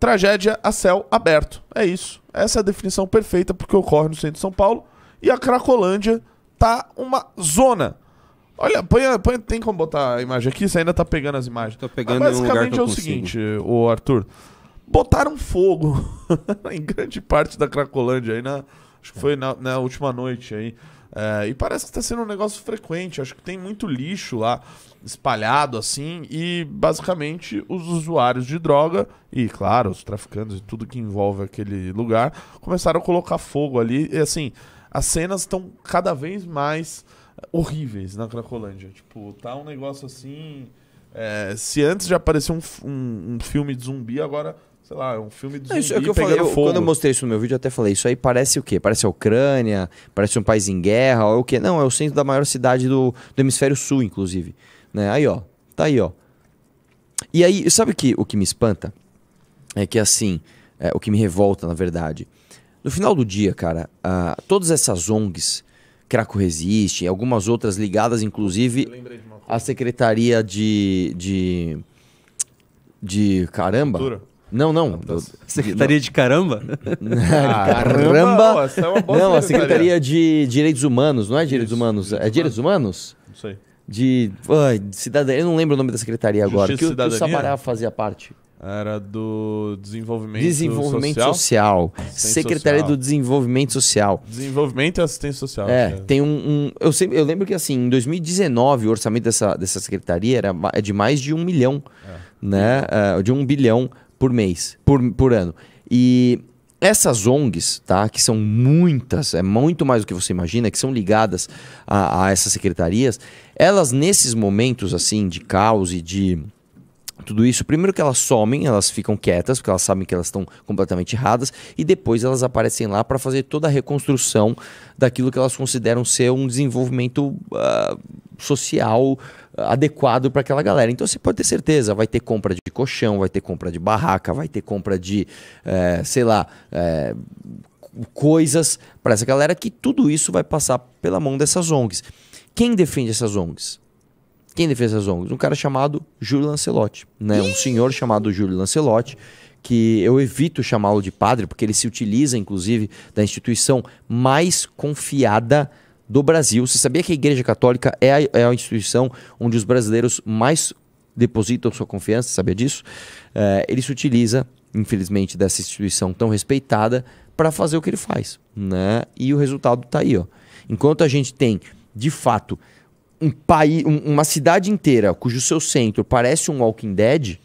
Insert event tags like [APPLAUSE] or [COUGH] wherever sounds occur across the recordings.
Tragédia a céu aberto. É isso. Essa é a definição perfeita porque ocorre no centro de São Paulo e a Cracolândia tá uma zona. Olha, põe, põe, tem como botar a imagem aqui? Você ainda tá pegando as imagens. Tô pegando ah, Mas basicamente é o seguinte, o Arthur. Botaram fogo [LAUGHS] em grande parte da Cracolândia aí na, Acho que foi na, na última noite aí. É, e parece que está sendo um negócio frequente. Acho que tem muito lixo lá espalhado assim e basicamente os usuários de droga e claro os traficantes e tudo que envolve aquele lugar começaram a colocar fogo ali e assim as cenas estão cada vez mais horríveis na Cracolândia tipo tá um negócio assim é, se antes já aparecia um, um, um filme de zumbi agora sei lá, é um filme de zumbi isso é que eu falei, eu, Quando eu mostrei isso no meu vídeo, eu até falei, isso aí parece o quê? Parece a Ucrânia, parece um país em guerra, ou é o quê? Não, é o centro da maior cidade do, do hemisfério sul, inclusive. Né? Aí, ó, tá aí, ó. E aí, sabe que, o que me espanta? É que assim, é, o que me revolta, na verdade. No final do dia, cara, uh, todas essas ONGs, Craco Resiste, algumas outras ligadas, inclusive, à Secretaria de, de de caramba, cultura. Não, não. secretaria não. de caramba? [LAUGHS] caramba! é não, a Secretaria de Direitos Humanos, não é Direitos Isso, Humanos? É Direitos é Direitos Humanos? Não sei. De. Ai, cidadania. Eu não lembro o nome da secretaria agora. Que, que o Sabará fazia parte. Era do Desenvolvimento, Desenvolvimento Social. social. Secretaria social. do Desenvolvimento Social. Desenvolvimento e Assistência Social. É, é, tem um. um eu, sempre, eu lembro que assim, em 2019, o orçamento dessa, dessa secretaria era é de mais de um milhão, é. né? Uh, de um bilhão por mês, por, por ano. E essas ONGs, tá, que são muitas, é muito mais do que você imagina, que são ligadas a, a essas secretarias, elas nesses momentos assim de caos e de tudo isso, primeiro que elas somem, elas ficam quietas, porque elas sabem que elas estão completamente erradas, e depois elas aparecem lá para fazer toda a reconstrução daquilo que elas consideram ser um desenvolvimento uh, social adequado para aquela galera. Então você pode ter certeza, vai ter compra de colchão, vai ter compra de barraca, vai ter compra de, é, sei lá, é, coisas para essa galera que tudo isso vai passar pela mão dessas ONGs. Quem defende essas ONGs? Quem defende as ONGs? Um cara chamado Júlio Lancelotti, né? Um senhor chamado Júlio Lancelotti, que eu evito chamá-lo de padre, porque ele se utiliza, inclusive, da instituição mais confiada do Brasil. Você sabia que a Igreja Católica é a, é a instituição onde os brasileiros mais depositam sua confiança? Sabia disso? É, ele se utiliza, infelizmente, dessa instituição tão respeitada para fazer o que ele faz, né? E o resultado está aí, ó. Enquanto a gente tem, de fato, um país, um, uma cidade inteira cujo seu centro parece um Walking Dead,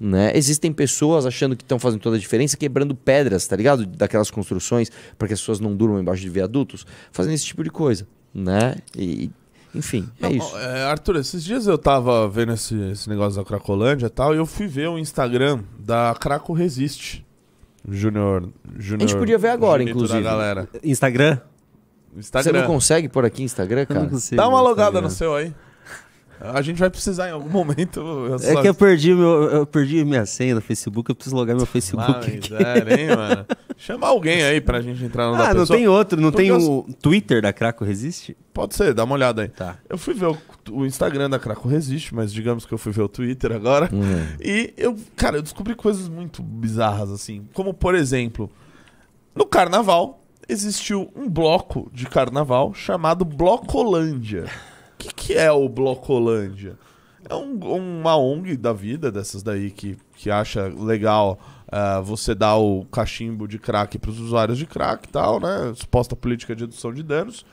né? Existem pessoas achando que estão fazendo toda a diferença, quebrando pedras, tá ligado? Daquelas construções para que as pessoas não durmam embaixo de viadutos, fazendo esse tipo de coisa, né? E enfim, é isso. É, Arthur, esses dias eu tava vendo esse, esse negócio da Cracolândia e tal, e eu fui ver o Instagram da Craco Resiste. Junior A gente podia ver agora, inclusive. Galera. Instagram? Instagram. Você não consegue por aqui Instagram, cara? Consigo, Dá uma logada no seu aí. A gente vai precisar em algum momento. É que eu perdi, meu, eu perdi minha senha do Facebook, eu preciso logar meu Facebook. Ah, miséria, né, hein, mano? Chama alguém aí pra gente entrar no Ah, não tem outro, não Porque tem o Twitter da Craco Resiste? Pode ser, dá uma olhada aí. Tá. Eu fui ver o, o, Instagram da Craco Resiste, mas digamos que eu fui ver o Twitter agora. Hum. E eu, cara, eu descobri coisas muito bizarras, assim. Como, por exemplo, no carnaval, existiu um bloco de carnaval chamado Blocolândia. O que, que, é o Blocolândia? É um, uma ONG da vida, dessas daí, que, que acha legal uh, você dar o cachimbo de crack para os usuários de crack e tal, né? Suposta política de redução de danos.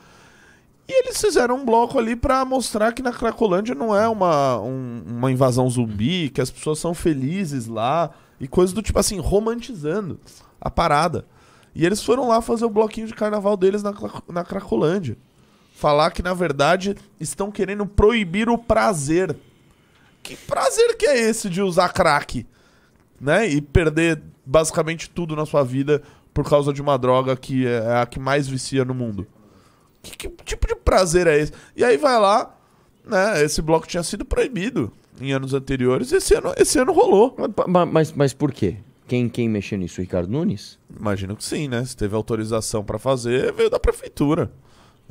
E eles fizeram um bloco ali para mostrar que na Cracolândia não é uma, um, uma invasão zumbi, que as pessoas são felizes lá e coisas do tipo assim, romantizando a parada. E eles foram lá fazer o bloquinho de carnaval deles na, na Cracolândia. Falar que, na verdade, estão querendo proibir o prazer. Que prazer que é esse de usar crack? Né? E perder basicamente tudo na sua vida por causa de uma droga que é, é a que mais vicia no mundo. Que, que tipo de prazer é esse? E aí vai lá, né? Esse bloco tinha sido proibido em anos anteriores e esse ano, esse ano rolou. Mas, mas, mas por quê? Quem, quem mexeu nisso? O Ricardo Nunes? Imagino que sim, né? Se teve autorização para fazer, veio da prefeitura.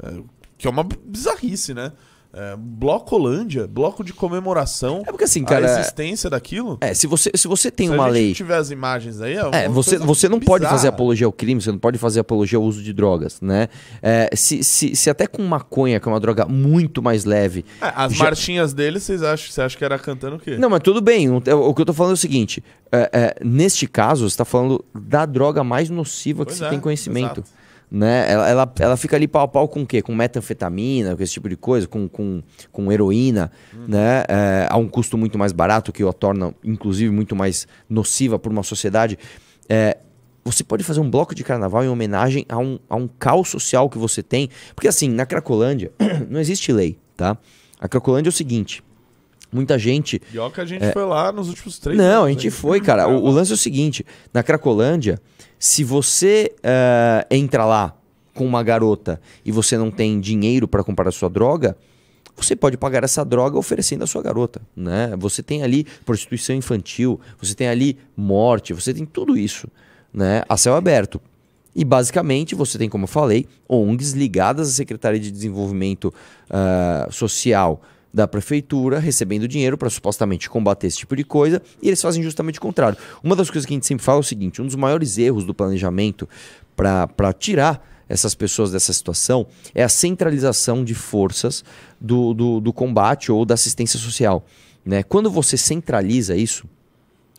É, que é uma bizarrice, né? é, Holândia, bloco de comemoração. É porque assim, cara, a existência daquilo. É, se você se você tem se uma lei. Se tiver as imagens aí, é, é você você não bizarra. pode fazer apologia ao crime, você não pode fazer apologia ao uso de drogas, né? É, se, se, se até com maconha, que é uma droga muito mais leve. É, as já... marchinhas dele, vocês acham, você acha que era cantando o quê? Não, mas tudo bem. O que eu tô falando é o seguinte: é, é neste caso, você tá falando da droga mais nociva pois que você é, tem conhecimento. Exato né? Ela, ela, ela fica ali pau a pau com o quê? Com metanfetamina, com esse tipo de coisa, com, com, com heroína, uhum. né? É, a um custo muito mais barato, que a torna, inclusive, muito mais nociva para uma sociedade. É, você pode fazer um bloco de carnaval em homenagem a um, a um caos social que você tem. Porque, assim, na Cracolândia, [CLEARS THROAT] não existe lei, tá? A Cracolândia é o seguinte: muita gente. Pior que a gente é... foi lá nos últimos três Não, anos, a gente hein? foi, cara. O, o, lance é o seguinte: na Cracolândia, se você uh, entra lá com uma garota e você não tem dinheiro para comprar a sua droga, você pode pagar essa droga oferecendo a sua garota, né? Você tem ali prostituição infantil, você tem ali morte, você tem tudo isso, né? A céu aberto. E basicamente você tem, como eu falei, ONGs ligadas à Secretaria de Desenvolvimento uh, Social da prefeitura recebendo dinheiro para supostamente combater esse tipo de coisa, e eles fazem justamente o contrário. Uma das coisas que a gente sempre fala é o seguinte: um dos maiores erros do planejamento para tirar essas pessoas dessa situação é a centralização de forças do, do, do combate ou da assistência social. Né? Quando você centraliza isso,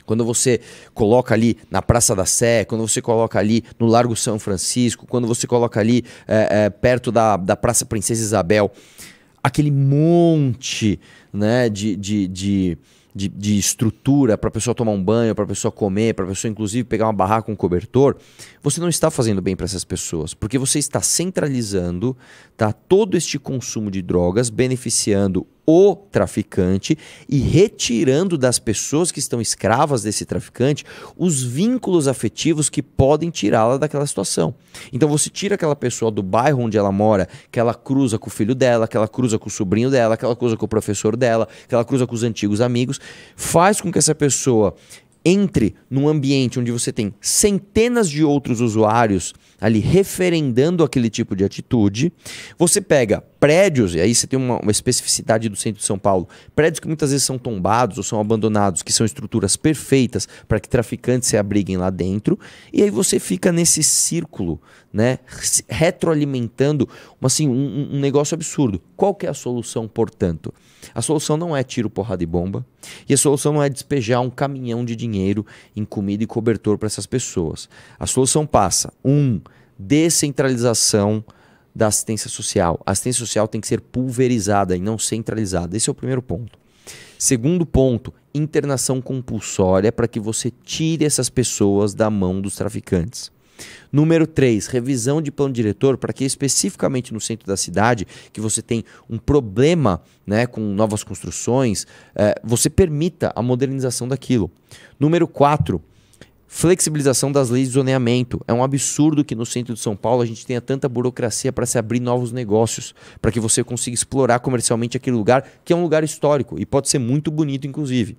quando você coloca ali na Praça da Sé, quando você coloca ali no Largo São Francisco, quando você coloca ali é, é, perto da, da Praça Princesa Isabel, aquele monte né, de, de, de, de, de estrutura para a pessoa tomar um banho, para a pessoa comer, para a pessoa inclusive pegar uma barraca, um cobertor, você não está fazendo bem para essas pessoas, porque você está centralizando tá, todo este consumo de drogas, beneficiando o traficante e retirando das pessoas que estão escravas desse traficante os vínculos afetivos que podem tirá-la daquela situação. Então você tira aquela pessoa do bairro onde ela mora, que ela cruza com o filho dela, que ela cruza com o sobrinho dela, que ela cruza com o professor dela, que ela cruza com os antigos amigos, faz com que essa pessoa entre num ambiente onde você tem centenas de outros usuários ali referendando aquele tipo de atitude, você pega prédios, e aí você tem uma, uma, especificidade do centro de São Paulo, prédios que muitas vezes são tombados ou são abandonados, que são estruturas perfeitas para que traficantes se abriguem lá dentro, e aí você fica nesse círculo, né, retroalimentando assim, um, um negócio absurdo. Qual que é a solução, portanto? A solução não é tiro, porrada e bomba, e a solução não é despejar um caminhão de dinheiro dinheiro em comida e cobertor para essas pessoas. A solução passa: um, descentralização da assistência social. A assistência social tem que ser pulverizada e não centralizada. Esse é o primeiro ponto. Segundo ponto, internação compulsória para que você tire essas pessoas da mão dos traficantes. Número 3, revisão de plano diretor para que especificamente no centro da cidade, que você tem um problema né, com novas construções, é, você permita a modernização daquilo. Número 4, Flexibilização das leis de zoneamento. É um absurdo que no centro de São Paulo a gente tenha tanta burocracia para se abrir novos negócios, para que você consiga explorar comercialmente aquele lugar, que é um lugar histórico e pode ser muito bonito, inclusive.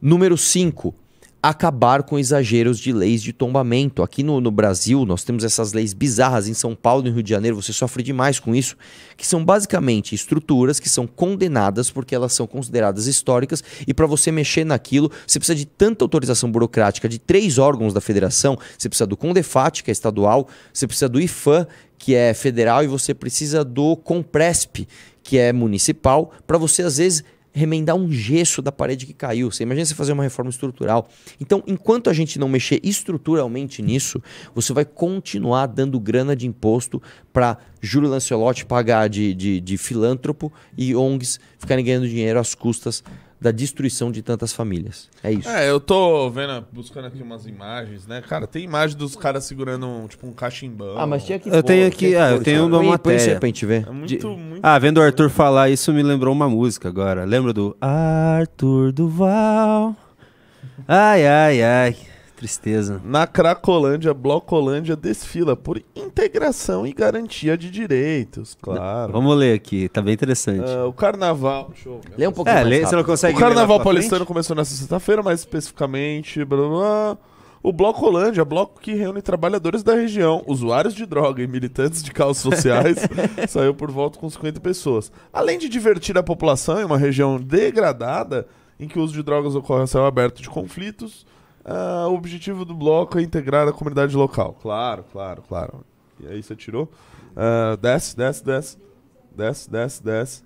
Número 5, acabar com exageros de leis de tombamento. Aqui no, no, Brasil, nós temos essas leis bizarras. Em São Paulo e no Rio de Janeiro, você sofre demais com isso, que são basicamente estruturas que são condenadas porque elas são consideradas históricas. E para você mexer naquilo, você precisa de tanta autorização burocrática de três órgãos da federação: você precisa do CONDEFAT, que é estadual, você precisa do IFAM, que é federal, e você precisa do COMPRESP, que é municipal, para você, às vezes remendar um gesso da parede que caiu. Você imagina você fazer uma reforma estrutural. Então, enquanto a gente não mexer estruturalmente nisso, você vai continuar dando grana de imposto para Júlio Lancelotti pagar de, de, de filântropo e ONGs ficarem ganhando dinheiro às custas da destruição de tantas famílias. É isso. É, eu tô vendo, buscando aqui umas imagens, né? Cara, tem imagem dos caras segurando um, tipo um cachimbão. Ah, mas tinha que Eu tenho aqui, ah, eu tenho uma matéria pra gente ver. É muito, de... muito ah, vendo o Arthur falar isso me lembrou uma música agora. Lembra do Arthur Duval? Ai, ai, ai. Tristeza. Na Cracolândia, Blocolândia desfila por integração e garantia de direitos, claro. Vamos ler aqui, tá bem interessante. Uh, o carnaval. Deixa Lê um pouquinho. É, lê, você não consegue. O carnaval paulistano começou nessa sexta-feira, mais especificamente. Blá, blá, o Bloco Holândia, bloco que reúne trabalhadores da região, usuários de droga e militantes de causas sociais, [LAUGHS] saiu por volta com 50 pessoas. Além de divertir a população em uma região degradada, em que o uso de drogas ocorre a céu aberto de conflitos, ah, o objetivo do bloco é integrar a comunidade local. Claro, claro, claro. E aí você tirou. Ah, desce, desce, desce. Desce, desce, desce.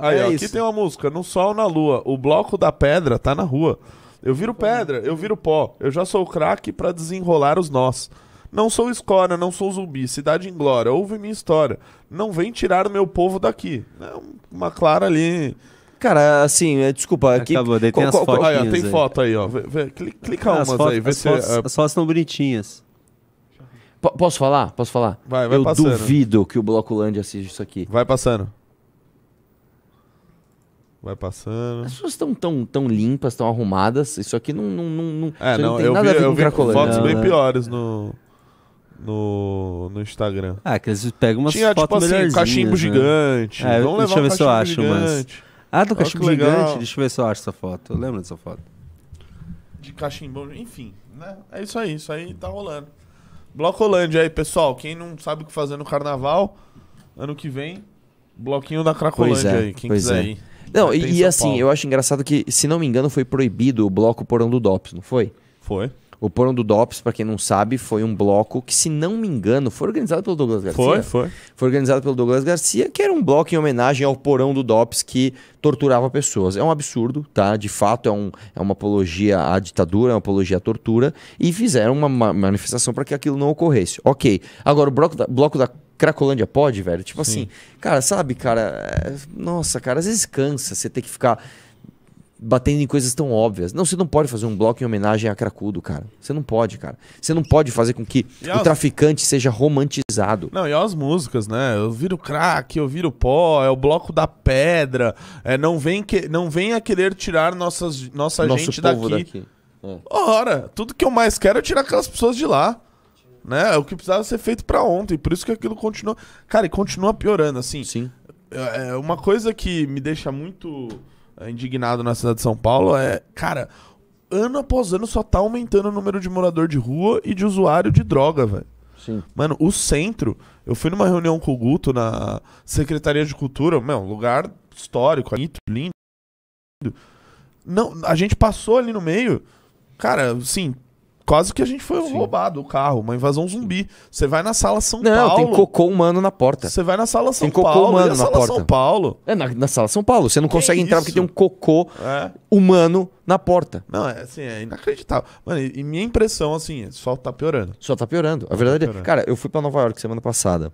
Ah, aí, é aqui tem uma música, no sol na lua. O bloco da pedra tá na rua. Eu viro é? pedra, eu viro pó. Eu já sou craque para desenrolar os nós. Não sou escória, não sou zumbi, cidade em glória, ouve minha história. Não vem tirar o meu povo daqui. É uma clara ali Cara, assim, é, desculpa. Acabou, daí tem qual, as tem aí. foto aí, ó. Vê, vê, clica, clica ah, umas fotos, aí, vê se. Fotos, é, As fotos estão bonitinhas. P posso falar? Posso falar? Vai, vai Eu passando. duvido que o Land assista isso aqui. Vai passando. Vai passando. As pessoas estão tão, tão limpas, tão arrumadas. Isso aqui não. não, não, não é, não, não tem eu nada vi, a ver eu vi fotos não, bem né? piores no, no, no Instagram. Ah, que eles pegam umas Tinha, tipo fotos tipo assim, cachimbo né? gigante. É, Vamos deixa levar eu ver um se eu acho, gigante. mas. Ah, do cachimbo oh, gigante. Deixa eu ver se eu acho essa foto. Eu lembro dessa foto. De cachimbo, enfim, né? É isso aí, isso aí tá rolando. Bloco Holândia aí, pessoal. Quem não sabe o que fazer no carnaval, ano que vem, bloquinho da Cracolândia é, aí, quem quiser é. Não, e, e assim, Paulo. eu acho engraçado que, se não me engano, foi proibido o bloco porão do DOPS, não foi? Foi. O Porão do DOPS, para quem não sabe, foi um bloco que, se não me engano, foi organizado pelo Douglas Garcia. Foi, foi. Foi organizado pelo Douglas Garcia, que era um bloco em homenagem ao Porão do DOPS que torturava pessoas. É um absurdo, tá? De fato, é, um, é uma apologia à ditadura, é uma apologia à tortura. E fizeram uma, manifestação para que aquilo não ocorresse. Ok. Agora, o bloco da, bloco da Cracolândia pode, velho? Tipo Sim. assim, cara, sabe, cara? É, nossa, cara, às vezes cansa você ter que ficar batendo em coisas tão óbvias. Não, você não pode fazer um bloco em homenagem a Cracudo, cara. Você não pode, cara. Você não pode fazer com que e o as... traficante seja romantizado. Não, e as músicas, né? Eu viro crack, eu viro pó, é o bloco da pedra. É, não, vem que... não venha querer tirar nossas, nossa Nosso gente daqui. daqui. É. Ora, tudo que eu mais quero é tirar aquelas pessoas de lá. Né? É o que precisava ser feito para ontem. Por isso que aquilo continua. Cara, e continua piorando, assim. Sim. É, é uma coisa que me deixa muito indignado na cidade de São Paulo é, cara, ano após ano só tá aumentando o número de morador de rua e de usuário de droga, velho. Sim. Mano, o centro, eu fui numa reunião com o Guto na Secretaria de Cultura, meu, lugar histórico, bonito, lindo. Não, a gente passou ali no meio, cara, assim, Quase que a gente foi Sim. roubado o carro, uma invasão zumbi. Você vai na sala São não, Paulo. Não, tem cocô humano na porta. Você vai na sala São tem cocô Paulo. Humano na sala porta. São Paulo. É, na, na, sala São Paulo. Você não que consegue é entrar porque tem um cocô é. humano na porta. Não, é assim, é inacreditável. Mano, e, e minha impressão, assim, é, só tá piorando. Só tá piorando. A verdade é, tá piorando. é. Cara, eu fui para Nova York semana passada.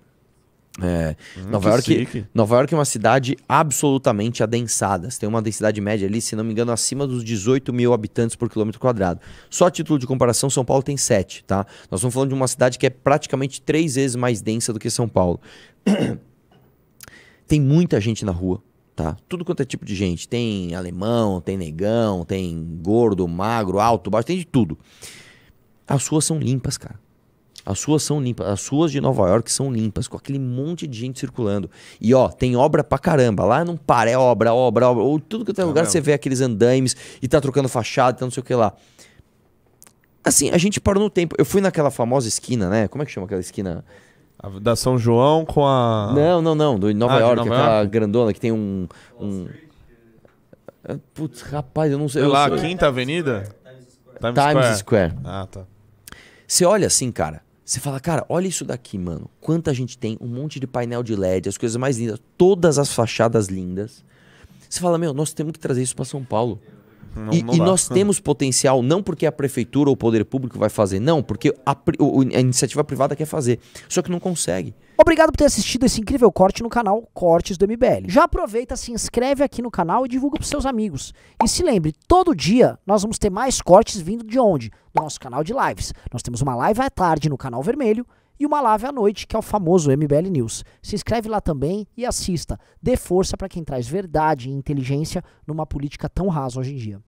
É, hum, Nova, York, Nova York é uma cidade absolutamente adensada. Você tem uma densidade média ali, se não me engano, acima dos 18 mil habitantes por quilômetro quadrado. Só a título de comparação, São Paulo tem 7, tá? Nós estamos falando de uma cidade que é praticamente três vezes mais densa do que São Paulo. [CLEARS THROAT] tem muita gente na rua, tá? Tudo quanto é tipo de gente. Tem alemão, tem negão, tem gordo, magro, alto, baixo, tem de tudo. As ruas são limpas, cara. As suas são limpas, as suas de Nova York são limpas, com aquele monte de gente circulando. E ó, tem obra pra caramba. Lá não para, é obra, obra, obra. Ou tudo que tem tá lugar, você vê aqueles andaimes e tá trocando fachada, tá não sei o que lá. Assim, a gente parou no tempo. Eu fui naquela famosa esquina, né? Como é que chama aquela esquina? A da São João com a. Não, não, não. Do Nova ah, York, Nova aquela York? grandona que tem um. um... Putz, rapaz, eu não sei. lá, sou... Quinta Avenida? Times Square. Times Square. Ah, tá. Você olha assim, cara. Você fala, cara, olha isso daqui, mano. Quanta gente tem, um monte de painel de LED, as coisas mais lindas, todas as fachadas lindas. Você fala, meu, nós temos que trazer isso para São Paulo. Não, e, não e nós temos potencial, não porque a prefeitura ou o poder público vai fazer, não, porque a, a iniciativa privada quer fazer, só que não consegue. Obrigado por ter assistido esse incrível corte no canal Cortes do MBL. Já aproveita, se inscreve aqui no canal e divulga para seus amigos. E se lembre, todo dia nós vamos ter mais cortes vindo de onde? Do nosso canal de lives. Nós temos uma live à tarde no canal vermelho e uma live à noite, que é o famoso MBL News. Se inscreve lá também e assista. Dê força para quem traz verdade e inteligência numa política tão rasa hoje em dia.